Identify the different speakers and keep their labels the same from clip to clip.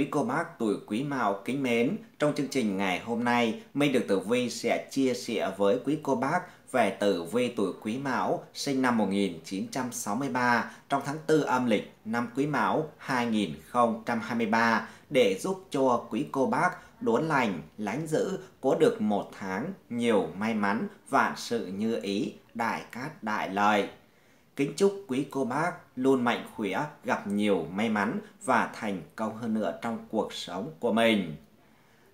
Speaker 1: Quý cô bác tuổi quý mão kính mến, trong chương trình ngày hôm nay, Minh Được Tử Vi sẽ chia sẻ với quý cô bác về tử vi tuổi quý mão sinh năm 1963 trong tháng 4 âm lịch năm quý mão 2023 để giúp cho quý cô bác đốn lành, lánh giữ, có được một tháng nhiều may mắn, vạn sự như ý, đại cát đại lợi. Kính chúc quý cô bác luôn mạnh khỏe, gặp nhiều may mắn và thành công hơn nữa trong cuộc sống của mình.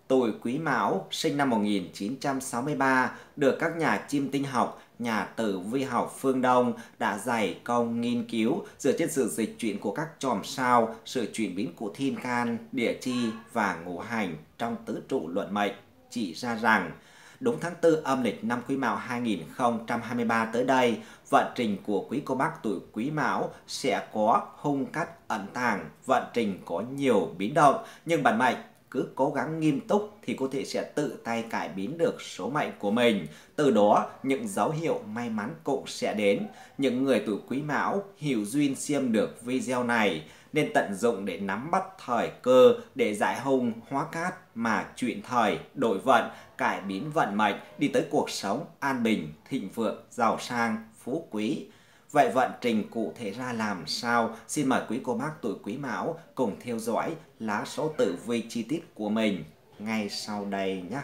Speaker 1: Tuổi Quý Mão sinh năm 1963 được các nhà chim tinh học, nhà tử vi học phương Đông đã dày công nghiên cứu dựa trên sự dịch chuyển của các chòm sao, sự chuyển biến của thiên can, địa chi và ngũ hành trong tứ trụ luận mệnh chỉ ra rằng đúng tháng 4 âm lịch năm Quý Mão 2023 tới đây, vận trình của quý cô bác tuổi Quý Mão sẽ có hung cát ẩn tàng, vận trình có nhiều biến động, nhưng bản mệnh cứ cố gắng nghiêm túc thì cô thể sẽ tự tay cải biến được số mệnh của mình. Từ đó, những dấu hiệu may mắn cũng sẽ đến. Những người tuổi quý mão hiểu duyên xem được video này nên tận dụng để nắm bắt thời cơ để giải hung hóa cát mà chuyện thời, đổi vận, cải biến vận mệnh đi tới cuộc sống an bình, thịnh vượng, giàu sang, phú quý. Vậy vận trình cụ thể ra làm sao? Xin mời quý cô bác tuổi quý mão cùng theo dõi lá số tử vi chi tiết của mình ngay sau đây nhé.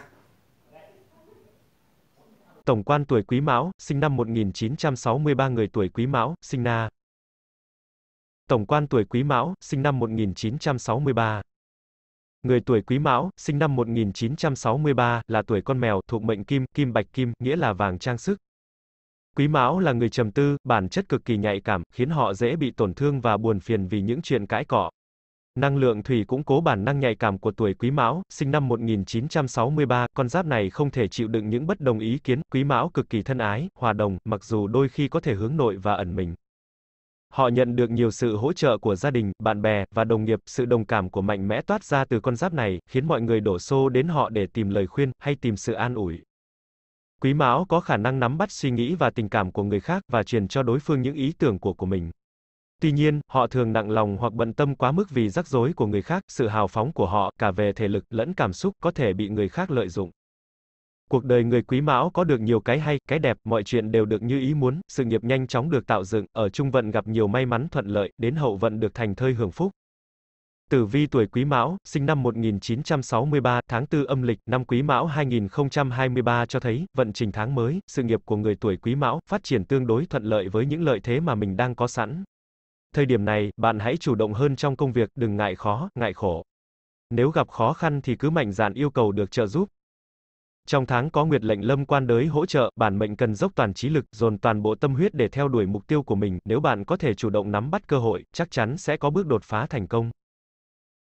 Speaker 2: Tổng quan tuổi Quý Mão, sinh năm 1963 người tuổi Quý Mão, sinh Na, Tổng quan tuổi Quý Mão, sinh năm 1963. Người tuổi Quý Mão, sinh năm 1963, là tuổi con mèo, thuộc mệnh kim, kim bạch kim, nghĩa là vàng trang sức. Quý Mão là người trầm tư, bản chất cực kỳ nhạy cảm, khiến họ dễ bị tổn thương và buồn phiền vì những chuyện cãi cọ. Năng lượng thủy cũng cố bản năng nhạy cảm của tuổi Quý Mão, sinh năm 1963, con giáp này không thể chịu đựng những bất đồng ý kiến, Quý Mão cực kỳ thân ái, hòa đồng, mặc dù đôi khi có thể hướng nội và ẩn mình. Họ nhận được nhiều sự hỗ trợ của gia đình, bạn bè và đồng nghiệp, sự đồng cảm của mạnh mẽ toát ra từ con giáp này, khiến mọi người đổ xô đến họ để tìm lời khuyên hay tìm sự an ủi. Quý Mão có khả năng nắm bắt suy nghĩ và tình cảm của người khác và truyền cho đối phương những ý tưởng của của mình. Tuy nhiên, họ thường nặng lòng hoặc bận tâm quá mức vì rắc rối của người khác, sự hào phóng của họ, cả về thể lực lẫn cảm xúc, có thể bị người khác lợi dụng. Cuộc đời người quý mão có được nhiều cái hay, cái đẹp, mọi chuyện đều được như ý muốn, sự nghiệp nhanh chóng được tạo dựng, ở trung vận gặp nhiều may mắn thuận lợi, đến hậu vận được thành thơi hưởng phúc. Tử vi tuổi Quý Mão, sinh năm 1963, tháng 4 âm lịch, năm Quý Mão 2023 cho thấy, vận trình tháng mới, sự nghiệp của người tuổi Quý Mão phát triển tương đối thuận lợi với những lợi thế mà mình đang có sẵn. Thời điểm này, bạn hãy chủ động hơn trong công việc, đừng ngại khó, ngại khổ. Nếu gặp khó khăn thì cứ mạnh dạn yêu cầu được trợ giúp, trong tháng có nguyệt lệnh lâm quan đới hỗ trợ, bản mệnh cần dốc toàn trí lực, dồn toàn bộ tâm huyết để theo đuổi mục tiêu của mình, nếu bạn có thể chủ động nắm bắt cơ hội, chắc chắn sẽ có bước đột phá thành công.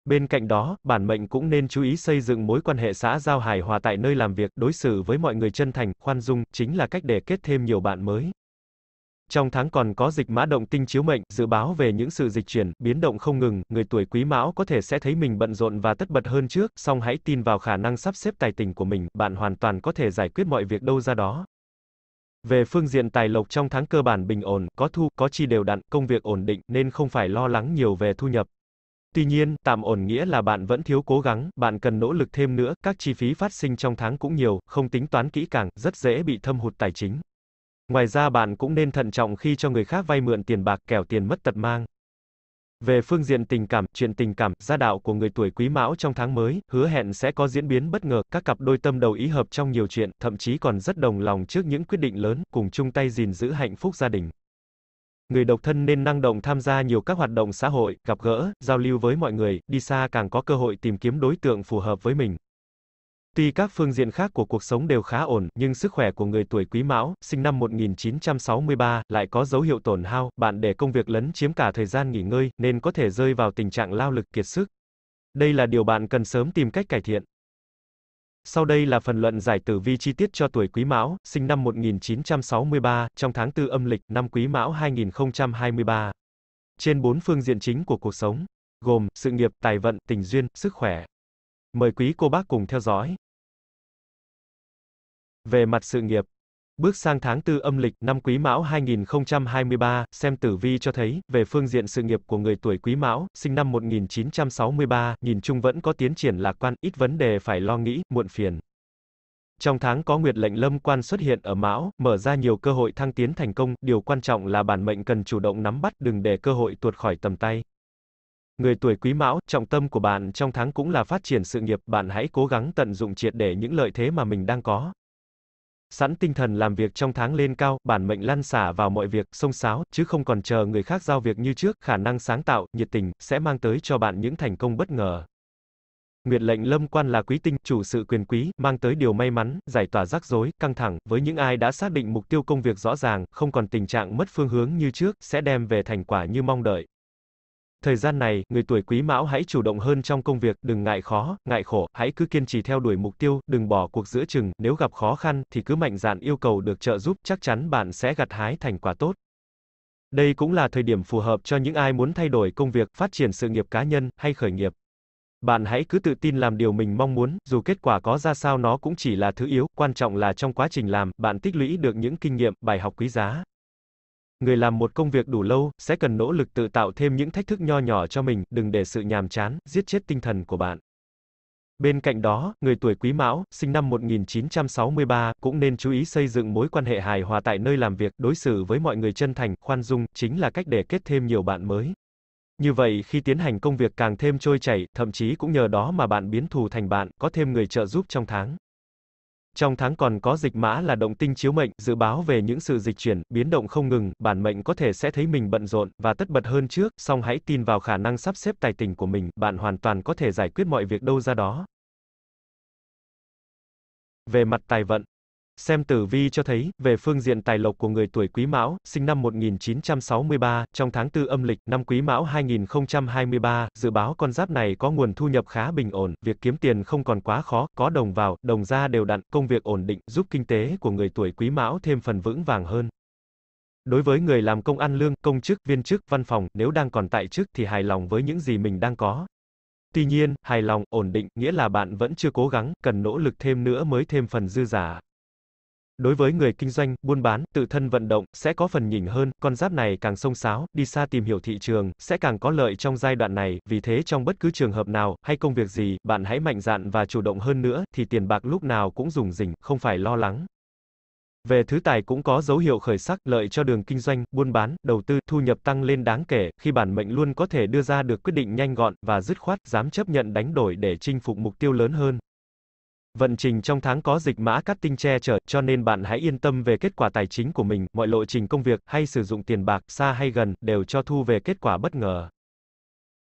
Speaker 2: Bên cạnh đó, bản mệnh cũng nên chú ý xây dựng mối quan hệ xã giao hài hòa tại nơi làm việc, đối xử với mọi người chân thành, khoan dung, chính là cách để kết thêm nhiều bạn mới. Trong tháng còn có dịch mã động tinh chiếu mệnh, dự báo về những sự dịch chuyển, biến động không ngừng, người tuổi quý mão có thể sẽ thấy mình bận rộn và tất bật hơn trước, song hãy tin vào khả năng sắp xếp tài tình của mình, bạn hoàn toàn có thể giải quyết mọi việc đâu ra đó. Về phương diện tài lộc trong tháng cơ bản bình ổn, có thu, có chi đều đặn, công việc ổn định nên không phải lo lắng nhiều về thu nhập. Tuy nhiên, tạm ổn nghĩa là bạn vẫn thiếu cố gắng, bạn cần nỗ lực thêm nữa, các chi phí phát sinh trong tháng cũng nhiều, không tính toán kỹ càng, rất dễ bị thâm hụt tài chính. Ngoài ra bạn cũng nên thận trọng khi cho người khác vay mượn tiền bạc kẻo tiền mất tật mang. Về phương diện tình cảm, chuyện tình cảm, gia đạo của người tuổi quý mão trong tháng mới, hứa hẹn sẽ có diễn biến bất ngờ, các cặp đôi tâm đầu ý hợp trong nhiều chuyện, thậm chí còn rất đồng lòng trước những quyết định lớn, cùng chung tay gìn giữ hạnh phúc gia đình. Người độc thân nên năng động tham gia nhiều các hoạt động xã hội, gặp gỡ, giao lưu với mọi người, đi xa càng có cơ hội tìm kiếm đối tượng phù hợp với mình. Tuy các phương diện khác của cuộc sống đều khá ổn, nhưng sức khỏe của người tuổi Quý Mão, sinh năm 1963, lại có dấu hiệu tổn hao, bạn để công việc lấn chiếm cả thời gian nghỉ ngơi, nên có thể rơi vào tình trạng lao lực kiệt sức. Đây là điều bạn cần sớm tìm cách cải thiện. Sau đây là phần luận giải tử vi chi tiết cho tuổi Quý Mão, sinh năm 1963, trong tháng 4 âm lịch, năm Quý Mão 2023. Trên bốn phương diện chính của cuộc sống, gồm sự nghiệp, tài vận, tình duyên, sức khỏe. Mời quý cô bác cùng theo dõi. Về mặt sự nghiệp, bước sang tháng Tư âm lịch năm Quý Mão 2023, xem tử vi cho thấy, về phương diện sự nghiệp của người tuổi Quý Mão, sinh năm 1963, nhìn chung vẫn có tiến triển lạc quan, ít vấn đề phải lo nghĩ, muộn phiền. Trong tháng có nguyệt lệnh lâm quan xuất hiện ở Mão, mở ra nhiều cơ hội thăng tiến thành công, điều quan trọng là bản mệnh cần chủ động nắm bắt, đừng để cơ hội tuột khỏi tầm tay. Người tuổi quý mão, trọng tâm của bạn trong tháng cũng là phát triển sự nghiệp, bạn hãy cố gắng tận dụng triệt để những lợi thế mà mình đang có. Sẵn tinh thần làm việc trong tháng lên cao, bản mệnh lăn xả vào mọi việc, sông sáo, chứ không còn chờ người khác giao việc như trước, khả năng sáng tạo, nhiệt tình, sẽ mang tới cho bạn những thành công bất ngờ. Nguyệt lệnh lâm quan là quý tinh, chủ sự quyền quý, mang tới điều may mắn, giải tỏa rắc rối, căng thẳng, với những ai đã xác định mục tiêu công việc rõ ràng, không còn tình trạng mất phương hướng như trước, sẽ đem về thành quả như mong đợi. Thời gian này, người tuổi quý mão hãy chủ động hơn trong công việc, đừng ngại khó, ngại khổ, hãy cứ kiên trì theo đuổi mục tiêu, đừng bỏ cuộc giữa chừng, nếu gặp khó khăn, thì cứ mạnh dạn yêu cầu được trợ giúp, chắc chắn bạn sẽ gặt hái thành quả tốt. Đây cũng là thời điểm phù hợp cho những ai muốn thay đổi công việc, phát triển sự nghiệp cá nhân, hay khởi nghiệp. Bạn hãy cứ tự tin làm điều mình mong muốn, dù kết quả có ra sao nó cũng chỉ là thứ yếu, quan trọng là trong quá trình làm, bạn tích lũy được những kinh nghiệm, bài học quý giá, Người làm một công việc đủ lâu, sẽ cần nỗ lực tự tạo thêm những thách thức nho nhỏ cho mình, đừng để sự nhàm chán, giết chết tinh thần của bạn. Bên cạnh đó, người tuổi Quý Mão, sinh năm 1963, cũng nên chú ý xây dựng mối quan hệ hài hòa tại nơi làm việc, đối xử với mọi người chân thành, khoan dung, chính là cách để kết thêm nhiều bạn mới. Như vậy, khi tiến hành công việc càng thêm trôi chảy, thậm chí cũng nhờ đó mà bạn biến thù thành bạn, có thêm người trợ giúp trong tháng trong tháng còn có dịch mã là động tinh chiếu mệnh, dự báo về những sự dịch chuyển, biến động không ngừng, bản mệnh có thể sẽ thấy mình bận rộn và tất bật hơn trước, song hãy tin vào khả năng sắp xếp tài tình của mình, bạn hoàn toàn có thể giải quyết mọi việc đâu ra đó. Về mặt tài vận Xem tử vi cho thấy, về phương diện tài lộc của người tuổi Quý Mão, sinh năm 1963, trong tháng 4 âm lịch, năm Quý Mão 2023, dự báo con giáp này có nguồn thu nhập khá bình ổn, việc kiếm tiền không còn quá khó, có đồng vào, đồng ra đều đặn, công việc ổn định, giúp kinh tế của người tuổi Quý Mão thêm phần vững vàng hơn. Đối với người làm công ăn lương, công chức, viên chức, văn phòng, nếu đang còn tại chức thì hài lòng với những gì mình đang có. Tuy nhiên, hài lòng, ổn định, nghĩa là bạn vẫn chưa cố gắng, cần nỗ lực thêm nữa mới thêm phần dư giả. Đối với người kinh doanh, buôn bán, tự thân vận động, sẽ có phần nhỉnh hơn, con giáp này càng sông sáo, đi xa tìm hiểu thị trường, sẽ càng có lợi trong giai đoạn này, vì thế trong bất cứ trường hợp nào, hay công việc gì, bạn hãy mạnh dạn và chủ động hơn nữa, thì tiền bạc lúc nào cũng dùng rỉnh, không phải lo lắng. Về thứ tài cũng có dấu hiệu khởi sắc, lợi cho đường kinh doanh, buôn bán, đầu tư, thu nhập tăng lên đáng kể, khi bản mệnh luôn có thể đưa ra được quyết định nhanh gọn, và dứt khoát, dám chấp nhận đánh đổi để chinh phục mục tiêu lớn hơn. Vận trình trong tháng có dịch mã cắt tinh che chở, cho nên bạn hãy yên tâm về kết quả tài chính của mình, mọi lộ trình công việc hay sử dụng tiền bạc, xa hay gần, đều cho thu về kết quả bất ngờ.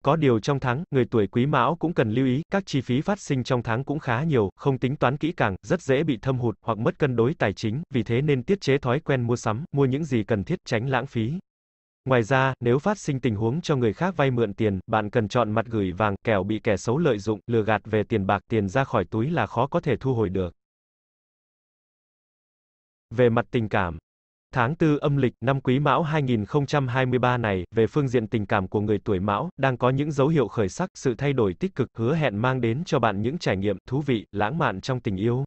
Speaker 2: Có điều trong tháng, người tuổi quý mão cũng cần lưu ý, các chi phí phát sinh trong tháng cũng khá nhiều, không tính toán kỹ càng, rất dễ bị thâm hụt hoặc mất cân đối tài chính, vì thế nên tiết chế thói quen mua sắm, mua những gì cần thiết, tránh lãng phí. Ngoài ra, nếu phát sinh tình huống cho người khác vay mượn tiền, bạn cần chọn mặt gửi vàng, kẻo bị kẻ xấu lợi dụng, lừa gạt về tiền bạc, tiền ra khỏi túi là khó có thể thu hồi được. Về mặt tình cảm, Tháng 4 âm lịch, năm Quý Mão 2023 này, về phương diện tình cảm của người tuổi Mão, đang có những dấu hiệu khởi sắc, sự thay đổi tích cực, hứa hẹn mang đến cho bạn những trải nghiệm thú vị, lãng mạn trong tình yêu.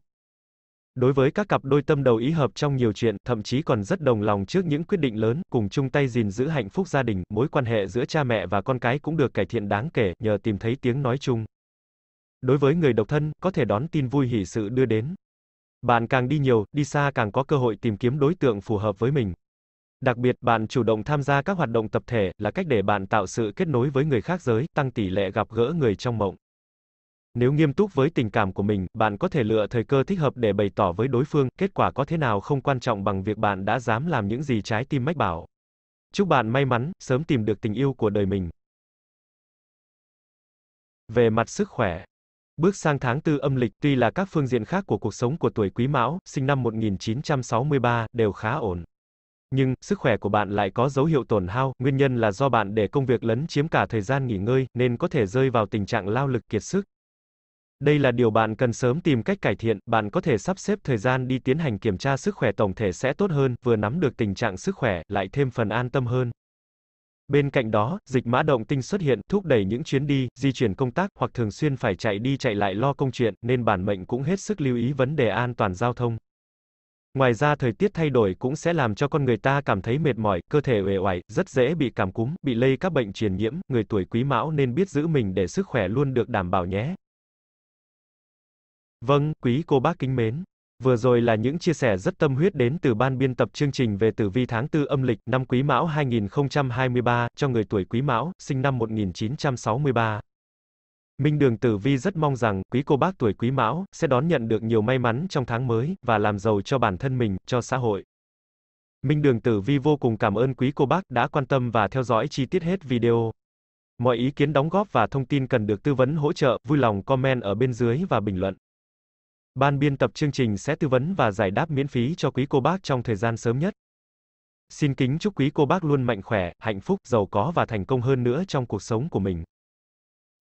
Speaker 2: Đối với các cặp đôi tâm đầu ý hợp trong nhiều chuyện, thậm chí còn rất đồng lòng trước những quyết định lớn, cùng chung tay gìn giữ hạnh phúc gia đình, mối quan hệ giữa cha mẹ và con cái cũng được cải thiện đáng kể nhờ tìm thấy tiếng nói chung. Đối với người độc thân, có thể đón tin vui hỷ sự đưa đến. Bạn càng đi nhiều, đi xa càng có cơ hội tìm kiếm đối tượng phù hợp với mình. Đặc biệt, bạn chủ động tham gia các hoạt động tập thể là cách để bạn tạo sự kết nối với người khác giới, tăng tỷ lệ gặp gỡ người trong mộng. Nếu nghiêm túc với tình cảm của mình, bạn có thể lựa thời cơ thích hợp để bày tỏ với đối phương, kết quả có thế nào không quan trọng bằng việc bạn đã dám làm những gì trái tim mách bảo. Chúc bạn may mắn, sớm tìm được tình yêu của đời mình. Về mặt sức khỏe, Bước sang tháng tư âm lịch, tuy là các phương diện khác của cuộc sống của tuổi Quý Mão, sinh năm 1963, đều khá ổn. Nhưng, sức khỏe của bạn lại có dấu hiệu tổn hao, nguyên nhân là do bạn để công việc lấn chiếm cả thời gian nghỉ ngơi, nên có thể rơi vào tình trạng lao lực kiệt sức. Đây là điều bạn cần sớm tìm cách cải thiện, bạn có thể sắp xếp thời gian đi tiến hành kiểm tra sức khỏe tổng thể sẽ tốt hơn, vừa nắm được tình trạng sức khỏe, lại thêm phần an tâm hơn. Bên cạnh đó, dịch mã động tinh xuất hiện, thúc đẩy những chuyến đi, di chuyển công tác hoặc thường xuyên phải chạy đi chạy lại lo công chuyện, nên bản mệnh cũng hết sức lưu ý vấn đề an toàn giao thông. Ngoài ra thời tiết thay đổi cũng sẽ làm cho con người ta cảm thấy mệt mỏi, cơ thể uể oải, rất dễ bị cảm cúm, bị lây các bệnh truyền nhiễm, người tuổi Quý Mão nên biết giữ mình để sức khỏe luôn được đảm bảo nhé. Vâng, quý cô bác kính mến. Vừa rồi là những chia sẻ rất tâm huyết đến từ ban biên tập chương trình về tử vi tháng 4 âm lịch năm Quý Mão 2023 cho người tuổi Quý Mão, sinh năm 1963. Minh Đường Tử Vi rất mong rằng quý cô bác tuổi Quý Mão sẽ đón nhận được nhiều may mắn trong tháng mới và làm giàu cho bản thân mình, cho xã hội. Minh Đường Tử Vi vô cùng cảm ơn quý cô bác đã quan tâm và theo dõi chi tiết hết video. Mọi ý kiến đóng góp và thông tin cần được tư vấn hỗ trợ, vui lòng comment ở bên dưới và bình luận. Ban biên tập chương trình sẽ tư vấn và giải đáp miễn phí cho quý cô bác trong thời gian sớm nhất. Xin kính chúc quý cô bác luôn mạnh khỏe, hạnh phúc, giàu có và thành công hơn nữa trong cuộc sống của mình.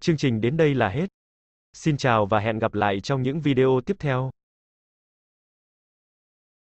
Speaker 2: Chương trình đến đây là hết. Xin chào và hẹn gặp lại trong những video tiếp theo.